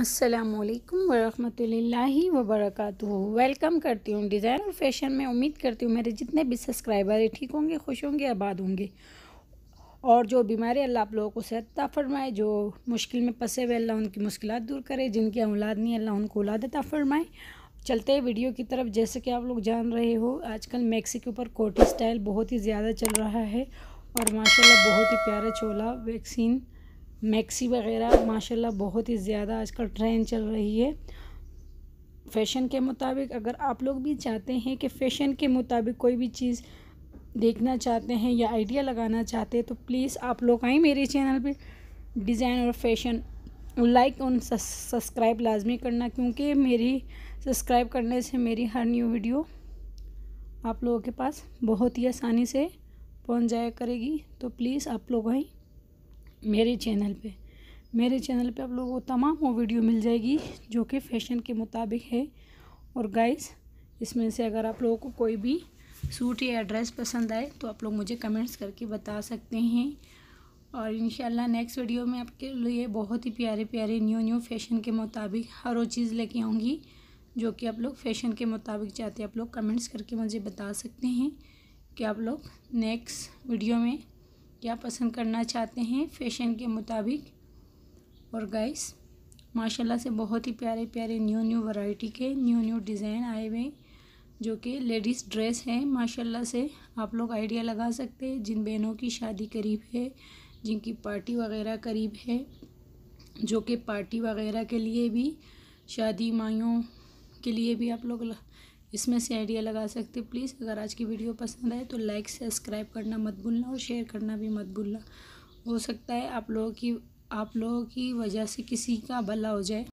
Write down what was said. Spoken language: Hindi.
असलकम वालेकुम वरहमतुल्लाहि वेलकम करती हूँ डिज़ाइन और फैशन में उम्मीद करती हूँ मेरे जितने भी सब्सक्राइबर हैं ठीक होंगे खुश होंगे आबाद होंगे और जो बीमारी अल्लाह आप लोगों को सेहतता फरमाए जो मुश्किल में पसे हुए अल्लाह उनकी मुश्किल दूर करे जिनकी औलाद नहीं अल्लाह उनको औलाद फरमाए चलते हैं वीडियो की तरफ जैसे कि आप लोग जान रहे हो आजकल मैक्सी के ऊपर कोटी स्टाइल बहुत ही ज़्यादा चल रहा है और माशाला बहुत ही प्यारा चोला वैक्सीन मैक्सी वगैरह माशाल्लाह बहुत ही ज़्यादा आजकल ट्रेंड चल रही है फ़ैशन के मुताबिक अगर आप लोग भी चाहते हैं कि फ़ैशन के मुताबिक कोई भी चीज़ देखना चाहते हैं या आइडिया लगाना चाहते हैं तो प्लीज़ आप लोग आएँ मेरे चैनल पे डिज़ाइन और फैशन लाइक और सब्सक्राइब लाजमी करना क्योंकि मेरी सब्सक्राइब करने से मेरी हर न्यू वीडियो आप लोगों के पास बहुत ही आसानी से पहुंच जाया करेगी तो प्लीज़ आप लोग आई मेरे चैनल पे मेरे चैनल पे आप लोगों को तमाम वो वीडियो मिल जाएगी जो कि फैशन के मुताबिक है और गाइस इसमें से अगर आप लोगों को कोई भी सूट या ड्रेस पसंद आए तो आप लोग मुझे कमेंट्स करके बता सकते हैं और इन नेक्स्ट वीडियो में आपके लिए बहुत ही प्यारे प्यारे न्यू न्यू फैशन के मुताबिक हर वो चीज़ लेके आऊँगी जो कि आप लोग फैशन के मुताबिक चाहते हैं आप लोग कमेंट्स करके मुझे बता सकते हैं कि आप लोग नेक्स्ट वीडियो में क्या पसंद करना चाहते हैं फैशन के मुताबिक और गाइस माशाल्लाह से बहुत ही प्यारे प्यारे न्यू न्यू वैरायटी के न्यू न्यू डिज़ाइन आए हुए जो कि लेडीज़ ड्रेस हैं माशाल्लाह से आप लोग आइडिया लगा सकते हैं जिन बहनों की शादी करीब है जिनकी पार्टी वगैरह करीब है जो कि पार्टी वगैरह के लिए भी शादी माइयों के लिए भी आप लोग इसमें से आइडिया लगा सकते प्लीज़ अगर आज की वीडियो पसंद आए तो लाइक सब्सक्राइब करना मत भूलना और शेयर करना भी मत भूलना हो सकता है आप लोगों की आप लोगों की वजह से किसी का भला हो जाए